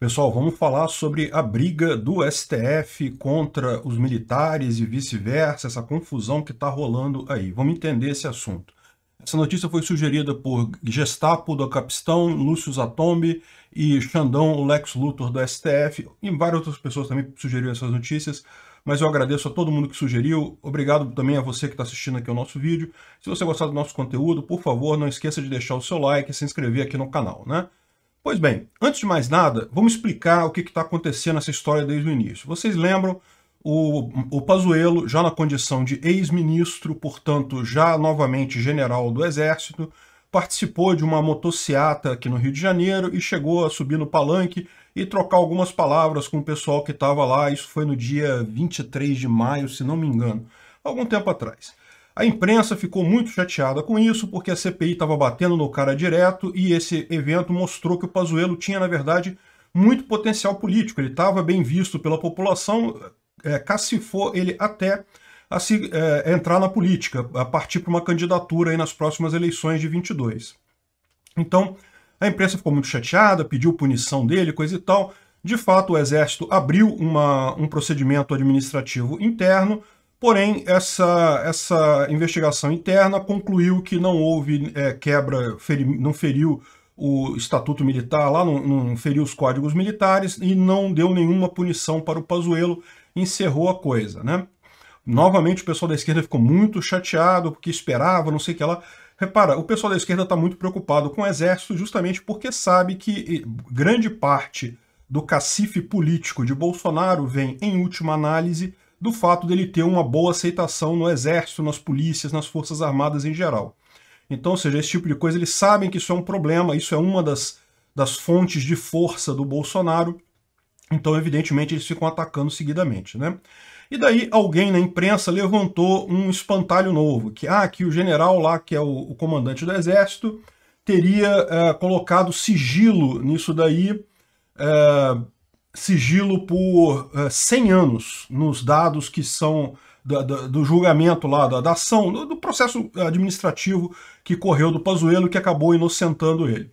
Pessoal, vamos falar sobre a briga do STF contra os militares e vice-versa, essa confusão que está rolando aí. Vamos entender esse assunto. Essa notícia foi sugerida por Gestapo do Capistão, Lúcio Zatombi e Xandão Lex Luthor do STF, e várias outras pessoas também sugeriram essas notícias, mas eu agradeço a todo mundo que sugeriu, obrigado também a você que está assistindo aqui o nosso vídeo. Se você gostar do nosso conteúdo, por favor, não esqueça de deixar o seu like e se inscrever aqui no canal, né? Pois bem, antes de mais nada, vamos explicar o que está acontecendo nessa história desde o início. Vocês lembram o, o Pazuello, já na condição de ex-ministro, portanto já novamente general do Exército, participou de uma motociata aqui no Rio de Janeiro e chegou a subir no palanque e trocar algumas palavras com o pessoal que estava lá. Isso foi no dia 23 de maio, se não me engano, algum tempo atrás. A imprensa ficou muito chateada com isso, porque a CPI estava batendo no cara direto e esse evento mostrou que o Pazuello tinha, na verdade, muito potencial político. Ele estava bem visto pela população, é, cacifou ele até a se, é, entrar na política, a partir para uma candidatura aí nas próximas eleições de 22. Então, a imprensa ficou muito chateada, pediu punição dele, coisa e tal. De fato, o Exército abriu uma, um procedimento administrativo interno, Porém, essa, essa investigação interna concluiu que não houve é, quebra, feri, não feriu o estatuto militar lá, não, não, feriu os códigos militares e não deu nenhuma punição para o Pazuello, encerrou a coisa, né? Novamente o pessoal da esquerda ficou muito chateado porque esperava, não sei o que lá. Repara, o pessoal da esquerda está muito preocupado com o exército justamente porque sabe que grande parte do cacife político de Bolsonaro vem, em última análise, do fato dele ter uma boa aceitação no exército, nas polícias, nas forças armadas em geral. Então, ou seja, esse tipo de coisa, eles sabem que isso é um problema, isso é uma das, das fontes de força do Bolsonaro, então, evidentemente, eles ficam atacando seguidamente, né? E daí alguém na imprensa levantou um espantalho novo, que, ah, que o general lá, que é o, o comandante do exército, teria é, colocado sigilo nisso daí, é, sigilo por é, eh, 100 anos nos dados que são da, da, do julgamento lá, da, da ação, do, do, processo administrativo que correu do Pazuello que acabou inocentando ele.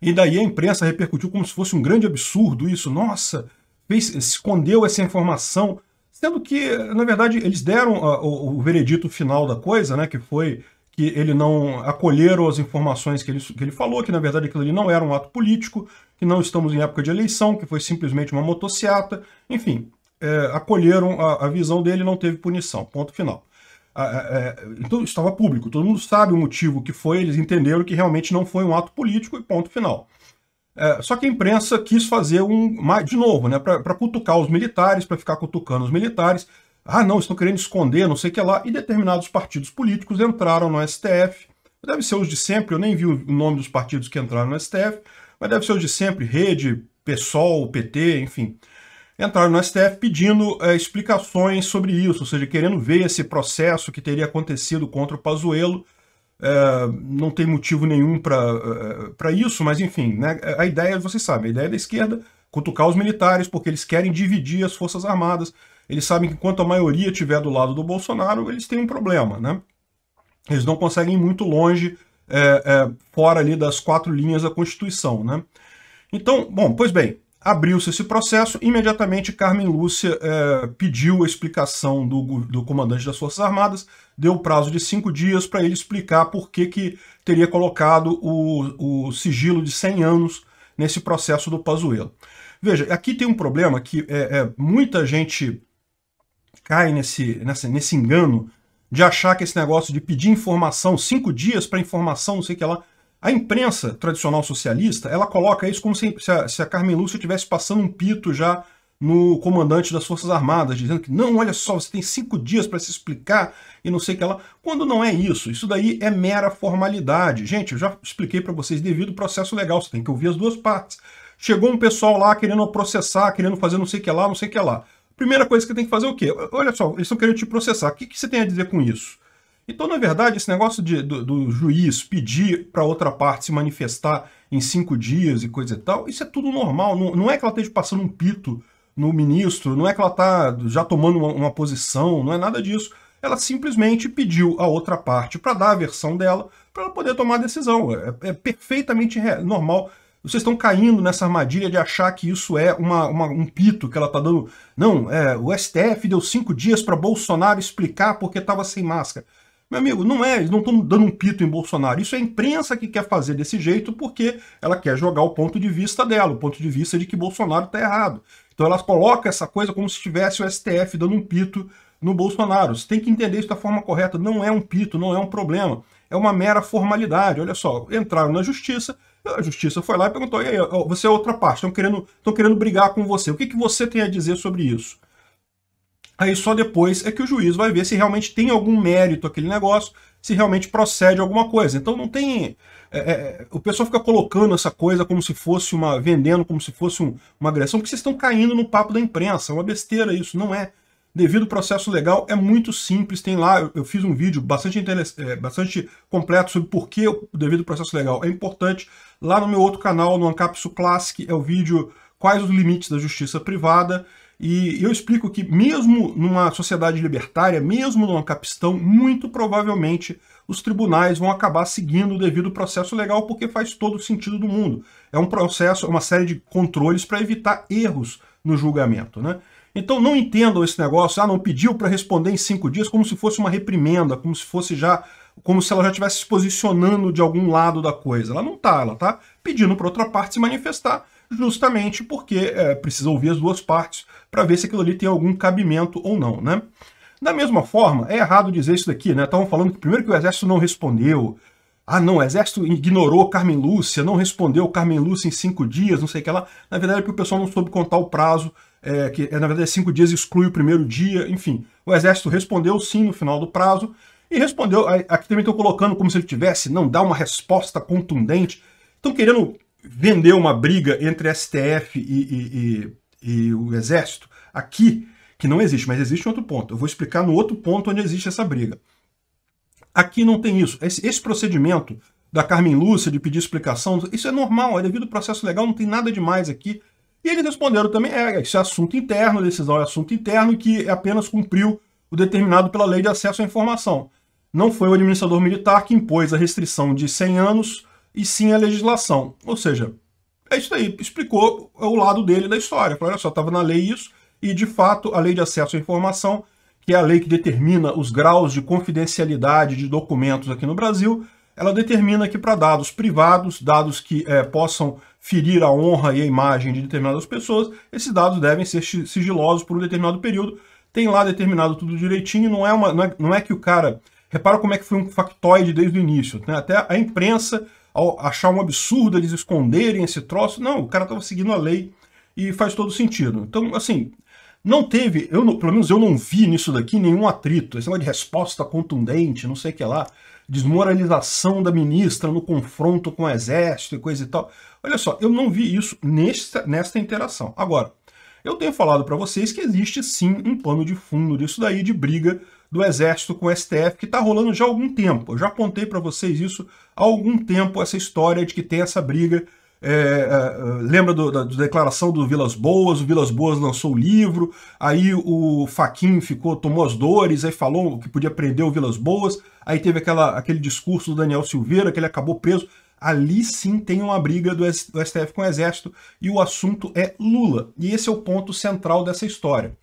E daí a imprensa repercutiu como se fosse um grande absurdo isso. Nossa, fez, escondeu essa informação, sendo que, na verdade, eles deram ah, o, o, veredito final da coisa, né, que foi que ele não acolheram as informações que ele, que ele falou, que na verdade aquilo ali não era um ato político, que não estamos em época de eleição, que foi simplesmente uma motociata, enfim, é, acolheram a, a, visão dele não teve punição, ponto final. A, a, é, então estava público, todo mundo sabe o motivo que foi, eles entenderam que realmente não foi um ato político e ponto final. É, só que a imprensa quis fazer um, de novo, né, para cutucar os militares, para ficar cutucando os militares. Ah, não, estão querendo esconder, não sei o que lá. E determinados partidos políticos entraram no STF. Deve ser os de sempre, eu nem vi o nome dos partidos que entraram no STF mas deve ser o de sempre, rede, PSOL, PT, enfim, entraram no STF pedindo é, explicações sobre isso, ou seja, querendo ver esse processo que teria acontecido contra o Pazuello, é, não tem motivo nenhum para eh, isso, mas enfim, né, a ideia, vocês sabem, a ideia é da esquerda, cutucar os militares, porque eles querem dividir as Forças Armadas, eles sabem que enquanto a maioria estiver do lado do Bolsonaro, eles têm um problema, né? Eles não conseguem ir muito longe é, é, fora ali das quatro linhas da Constituição. Né? Então, bom, pois bem, abriu-se esse processo, imediatamente Carmen Lúcia é, pediu a explicação do, do, comandante das Forças Armadas, deu o prazo de cinco dias para ele explicar por que, que teria colocado o, o, sigilo de 100 anos nesse processo do Pazuello. Veja, aqui tem um problema que é, é muita gente cai nesse, nessa, nesse engano de achar que esse negócio de pedir informação, cinco dias para informação, não sei o que lá. A imprensa tradicional socialista, ela coloca isso como se a, se a Carmen Lúcia estivesse passando um pito já no comandante das Forças Armadas, dizendo que não, olha só, você tem cinco dias para se explicar e não sei o que lá. Quando não é isso, isso daí é mera formalidade. Gente, eu já expliquei para vocês, devido ao processo legal, você tem que ouvir as duas partes. Chegou um pessoal lá querendo processar, querendo fazer não sei o que lá, não sei o que lá. Primeira coisa que tem que fazer é o quê? Olha só, eles estão querendo te processar. O que, que você tem a dizer com isso? Então, na verdade, esse negócio de, do, do, juiz pedir para outra parte se manifestar em cinco dias e coisa e tal, isso é tudo normal. Não, não é que ela esteja passando um pito no ministro, não é que ela está já tomando uma, uma, posição, não é nada disso. Ela simplesmente pediu a outra parte para dar a versão dela, para ela poder tomar a decisão. É, é perfeitamente normal vocês estão caindo nessa armadilha de achar que isso é uma, uma um pito que ela está dando. Não, é, o STF deu cinco dias para Bolsonaro explicar porque estava sem máscara. Meu amigo, não é, eles não estão dando um pito em Bolsonaro. Isso é a imprensa que quer fazer desse jeito porque ela quer jogar o ponto de vista dela, o ponto de vista de que Bolsonaro está errado. Então ela coloca essa coisa como se tivesse o STF dando um pito no Bolsonaro. Você tem que entender isso da forma correta. Não é um pito, não é um problema. É uma mera formalidade. Olha só, entraram na justiça, a justiça foi lá e perguntou: e aí, você é outra parte, estão querendo, estão querendo brigar com você. O que, que você tem a dizer sobre isso? Aí só depois é que o juiz vai ver se realmente tem algum mérito aquele negócio, se realmente procede alguma coisa. Então não tem. É, é, o pessoal fica colocando essa coisa como se fosse uma. vendendo como se fosse um, uma agressão, porque vocês estão caindo no papo da imprensa. É uma besteira isso, não é devido ao processo legal, é muito simples. Tem lá, eu fiz um vídeo bastante, é, bastante completo sobre por que o devido ao processo legal é importante. Lá no meu outro canal, no Ancapsu Classic, é o vídeo Quais os Limites da Justiça Privada. E eu explico que mesmo numa sociedade libertária, mesmo numa capistão, muito provavelmente os tribunais vão acabar seguindo o devido processo legal porque faz todo o sentido do mundo. É um processo, é uma série de controles para evitar erros no julgamento, né? Então não entendam esse negócio, ah, não pediu para responder em cinco dias, como se fosse uma reprimenda, como se fosse já, como se ela já estivesse se posicionando de algum lado da coisa. Ela não está, ela está pedindo para outra parte se manifestar, justamente porque é, precisa ouvir as duas partes para ver se aquilo ali tem algum cabimento ou não, né? Da mesma forma, é errado dizer isso daqui, né? Estavam falando que primeiro que o exército não respondeu, ah, não, o exército ignorou Carmen Lúcia, não respondeu Carmen Lúcia em cinco dias, não sei o que lá. Na verdade, é porque o pessoal não soube contar o prazo é, que é, na verdade cinco dias exclui o primeiro dia, enfim. O Exército respondeu sim no final do prazo e respondeu. Aqui também estou colocando como se ele tivesse, não dá uma resposta contundente. Estão querendo vender uma briga entre STF e, e, e, e o Exército aqui, que não existe, mas existe um outro ponto. Eu vou explicar no outro ponto onde existe essa briga. Aqui não tem isso. Esse, esse procedimento da Carmen Lúcia de pedir explicação, isso é normal, é devido ao processo legal, não tem nada demais aqui. E eles responderam também, é, isso é assunto interno, a decisão é assunto interno que apenas cumpriu o determinado pela lei de acesso à informação. Não foi o administrador militar que impôs a restrição de 100 anos, e sim a legislação. Ou seja, é isso aí, explicou o lado dele da história. olha só, estava na lei isso, e de fato a lei de acesso à informação, que é a lei que determina os graus de confidencialidade de documentos aqui no Brasil, ela determina que para dados privados, dados que é, possam ferir a honra e a imagem de determinadas pessoas, esses dados devem ser sigilosos por um determinado período. Tem lá determinado tudo direitinho, não é, uma, não é, não é que o cara. Repara como é que foi um factoide desde o início. Né? Até a imprensa, ao achar um absurdo eles esconderem esse troço, não, o cara estava seguindo a lei e faz todo sentido. Então, assim, não teve, eu, pelo menos eu não vi nisso daqui nenhum atrito, esse negócio de resposta contundente, não sei o que lá, desmoralização da ministra no confronto com o exército e coisa e tal. Olha só, eu não vi isso nesta, nesta interação. Agora, eu tenho falado para vocês que existe sim um pano de fundo disso daí de briga do Exército com o STF, que está rolando já há algum tempo. Eu já apontei para vocês isso há algum tempo, essa história de que tem essa briga. É, é, é, lembra do, da, da, declaração do Vilas Boas? O Vilas Boas lançou o livro, aí o Faquinho ficou, tomou as dores, aí falou que podia prender o Vilas Boas, aí teve aquela, aquele discurso do Daniel Silveira, que ele acabou preso ali sim tem uma briga do STF com o Exército e o assunto é Lula. E esse é o ponto central dessa história.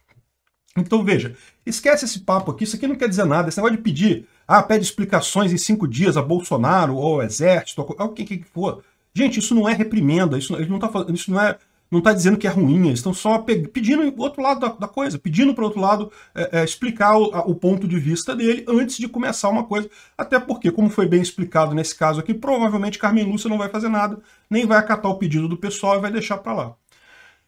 Então veja, esquece esse papo aqui, isso aqui não quer dizer nada, esse negócio de pedir, ah, pede explicações em cinco dias a Bolsonaro ou ao Exército, ou quem que for. Gente, isso não é reprimenda, isso, não tá, isso não é não está dizendo que é ruim, eles estão só pedindo o outro lado da, da coisa, pedindo para o outro lado é, é, explicar o, a, o, ponto de vista dele antes de começar uma coisa. Até porque, como foi bem explicado nesse caso aqui, provavelmente Carmen Lúcia não vai fazer nada, nem vai acatar o pedido do pessoal e vai deixar para lá.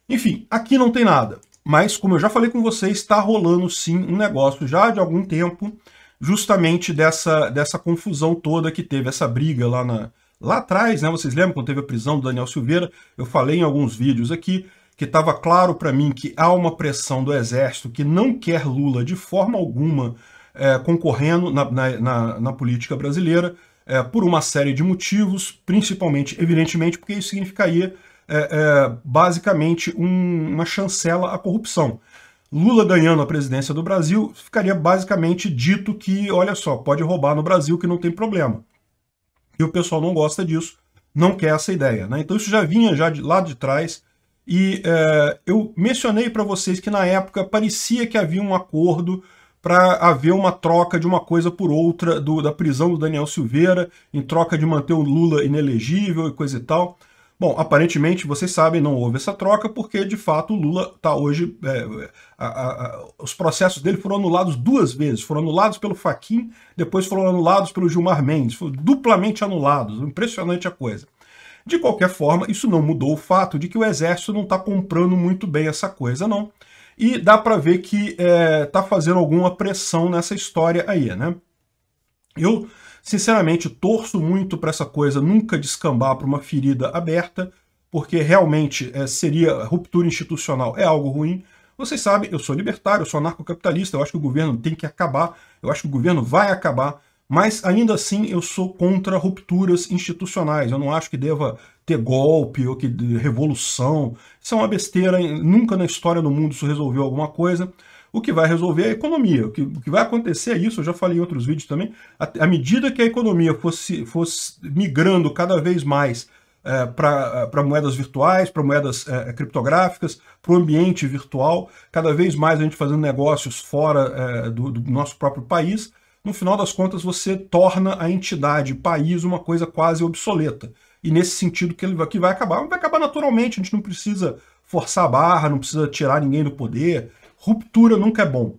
Enfim, aqui não tem nada. Mas, como eu já falei com vocês, está rolando sim um negócio já de algum tempo, justamente dessa, dessa confusão toda que teve, essa briga lá na, Lá atrás, né, vocês lembram quando teve a prisão do Daniel Silveira, eu falei em alguns vídeos aqui que estava claro para mim que há uma pressão do Exército que não quer Lula de forma alguma é, concorrendo na, na, na, na, política brasileira é, por uma série de motivos, principalmente, evidentemente, porque isso significaria é, é basicamente um, uma chancela à corrupção. Lula ganhando a presidência do Brasil, ficaria basicamente dito que, olha só, pode roubar no Brasil que não tem problema. E o pessoal não gosta disso, não quer essa ideia. Né? Então isso já vinha já de lá de trás. E é, eu mencionei para vocês que na época parecia que havia um acordo para haver uma troca de uma coisa por outra do, da prisão do Daniel Silveira, em troca de manter o Lula inelegível e coisa e tal. Bom, aparentemente, vocês sabem, não houve essa troca, porque de fato o Lula está hoje. É, a, a, os processos dele foram anulados duas vezes. Foram anulados pelo Faquim, depois foram anulados pelo Gilmar Mendes. Foram duplamente anulados. Impressionante a coisa. De qualquer forma, isso não mudou o fato de que o Exército não está comprando muito bem essa coisa, não. E dá para ver que está é, tá fazendo alguma pressão nessa história aí, né? Eu Sinceramente, torço muito para essa coisa nunca descambar para uma ferida aberta, porque realmente é, seria ruptura institucional é algo ruim. Vocês sabem, eu sou libertário, eu sou anarcocapitalista, eu acho que o governo tem que acabar, eu acho que o governo vai acabar, mas ainda assim eu sou contra rupturas institucionais. Eu não acho que deva ter golpe ou que revolução. Isso é uma besteira, nunca na história do mundo isso resolveu alguma coisa o que vai resolver é a economia. O que, o que vai acontecer é isso, eu já falei em outros vídeos também, à medida que a economia fosse, fosse migrando cada vez mais é, para é, moedas virtuais, para moedas é, é criptográficas, para o ambiente virtual, cada vez mais a gente fazendo negócios fora é, do, do, nosso próprio país, no final das contas você torna a entidade país uma coisa quase obsoleta. E nesse sentido que ele vai, que vai acabar, vai acabar naturalmente, a gente não precisa forçar a barra, não precisa tirar ninguém do poder, Ruptura nunca é bom.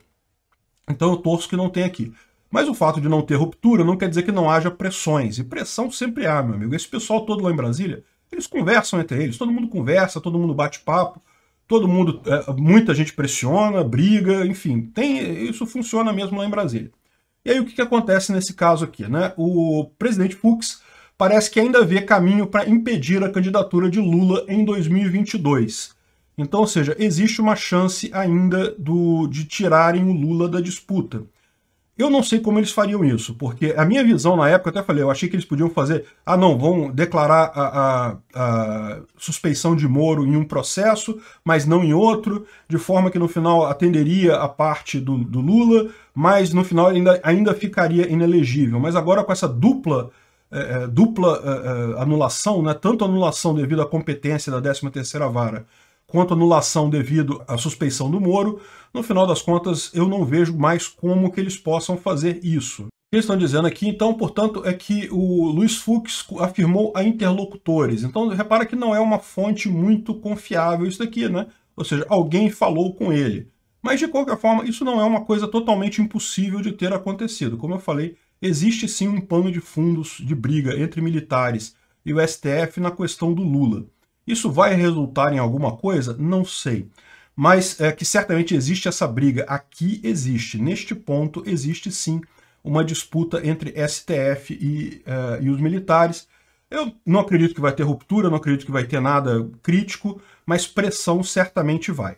Então eu torço que não tenha aqui. Mas o fato de não ter ruptura não quer dizer que não haja pressões. E pressão sempre há, meu amigo. Esse pessoal todo lá em Brasília, eles conversam entre eles. Todo mundo conversa, todo mundo bate papo, todo mundo. É, muita gente pressiona, briga, enfim. Tem, isso funciona mesmo lá em Brasília. E aí o que, que acontece nesse caso aqui? Né? O presidente Fux parece que ainda vê caminho para impedir a candidatura de Lula em 2022. Então, ou seja, existe uma chance ainda do, de tirarem o Lula da disputa. Eu não sei como eles fariam isso, porque a minha visão na época, eu até falei, eu achei que eles podiam fazer, ah não, vão declarar a, a, a, suspeição de Moro em um processo, mas não em outro, de forma que no final atenderia a parte do, do Lula, mas no final ainda, ainda ficaria inelegível. Mas agora com essa dupla é, é dupla é, é, anulação, né? tanto anulação devido à competência da 13ª vara, quanto anulação devido à suspeição do Moro, no final das contas eu não vejo mais como que eles possam fazer isso. O que eles estão dizendo aqui, então, portanto, é que o Luiz Fux afirmou a interlocutores. Então, repara que não é uma fonte muito confiável isso daqui, né? Ou seja, alguém falou com ele. Mas, de qualquer forma, isso não é uma coisa totalmente impossível de ter acontecido. Como eu falei, existe sim um pano de fundos de briga entre militares e o STF na questão do Lula. Isso vai resultar em alguma coisa? Não sei. Mas é que certamente existe essa briga. Aqui existe, neste ponto, existe sim uma disputa entre STF e, uh, e os militares. Eu não acredito que vai ter ruptura, não acredito que vai ter nada crítico, mas pressão certamente vai.